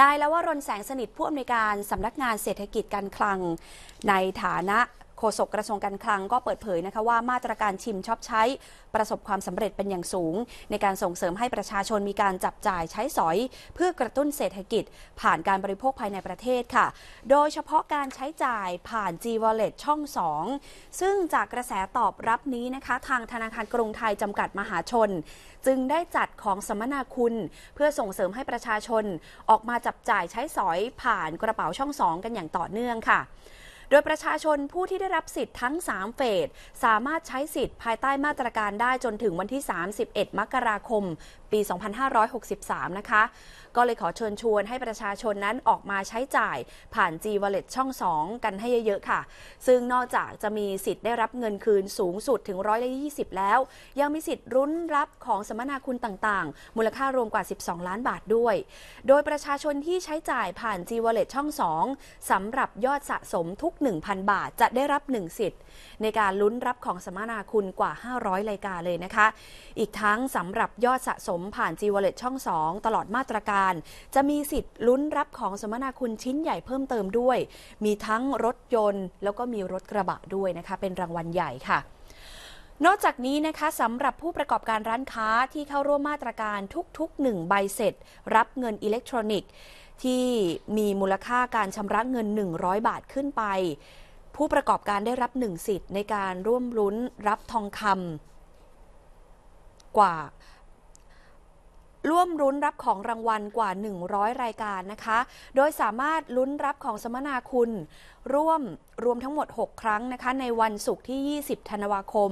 นายลวรนแสงสนิทผู้อำนวยการสำนักงานเศรษฐกิจการคลังในฐานะโฆษกกระทรวงการคลังก็เปิดเผยนะคะว่ามาตรการชิมช็อปใช้ ประสบความสำเร็จเป็นอย่างสูง ในการส่งเสริมให้ประชาชนมีการจับจ่ายใช้สอย เพื่อกระตุ้นเศรษฐกิจผ่านการบริโภคภายในประเทศค่ะ โดยเฉพาะการใช้จ่ายผ่าน G Wallet ช่อง 2 ซึ่งจากกระแสตอบรับนี้นะคะ ทางธนาคารกรุงไทยจำกัดมหาชน จึงได้จัดของสมนาคุณเพื่อส่งเสริมให้ประชาชน ออกมาจับจ่ายใช้สอยผ่านกระเป๋าช่องสองกันอย่างต่อเนื่องค่ะโดยประชาชนผู้ที่ได้รับสิทธิ์ทั้ง 3 เฟสสามารถใช้สิทธิ์ภายใต้มาตรการได้จนถึงวันที่ 31 มกราคม ปี 2563 นะคะ ก็เลยขอเชิญชวนให้ประชาชนนั้นออกมาใช้จ่ายผ่าน G Wallet ช่อง 2 กันให้เยอะ ๆ ค่ะ ซึ่งนอกจากจะมีสิทธิ์ได้รับเงินคืนสูงสุดถึงร้อยละ20 แล้ว ยังมีสิทธิ์รุ้นรับของสมนาคุณต่างๆ มูลค่ารวมกว่า 12 ล้านบาทด้วย โดยประชาชนที่ใช้จ่ายผ่าน G Wallet ช่อง2สำหรับยอดสะสมทุก1,000 บาทจะได้รับ 1 สิทธิ์ในการลุ้นรับของสมนาคุณกว่า 500 รายการเลยนะคะ อีกทั้งสำหรับยอดสะสมผ่าน G Wallet ช่อง 2 ตลอดมาตรการ จะมีสิทธิ์ลุ้นรับของสมนาคุณชิ้นใหญ่เพิ่มเติมด้วย มีทั้งรถยนต์แล้วก็มีรถกระบะด้วยนะคะ เป็นรางวัลใหญ่ค่ะนอกจากนี้นะคะสำหรับผู้ประกอบการร้านค้าที่เข้าร่วมมาตรการทุก ๆ 1 ใบเสร็จรับเงินอิเล็กทรอนิกส์ ที่มีมูลค่าการชำระเงิน 100 บาทขึ้นไป ผู้ประกอบการได้รับ 1 สิทธิ์ในการร่วมลุ้นรับทองคำกว่าร่วมรุ้นรับของรางวัลกว่า 100 รายการนะคะ โดยสามารถลุ้นรับของสมนาคุณ ร่วมรวมทั้งหมด 6 ครั้งนะคะ ในวันศุกร์ที่ 20ธันวาคม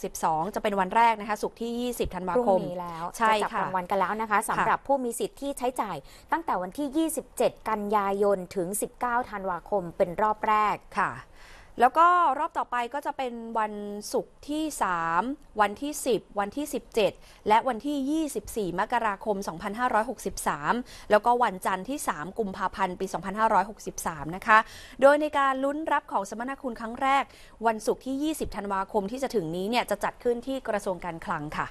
2562จะเป็นวันแรกนะคะศุกร์ที่ 20 ธันวาคมนี้แล้วใช่คจะจับรางวัลกันแล้วนะคะสำหรับผู้มีสิทธิ์ที่ใช้จ่ายตั้งแต่วันที่ 27 กันยายนถึง 19 ธันวาคมเป็นรอบแรกค่ะแล้วก็รอบต่อไปก็จะเป็นวันศุกร์ที่ 3 วันที่ 10 วันที่ 17 และวันที่ 24 มกราคม 2563 แล้วก็วันจันทร์ที่ 3กุมภาพันธ์ปี 2563 นะคะ โดยในการลุ้นรับของสมณคุณครั้งแรกวันศุกร์ที่ 20ธันวาคมที่จะถึงนี้เนี่ยจะจัดขึ้นที่กระทรวงการคลังค่ะ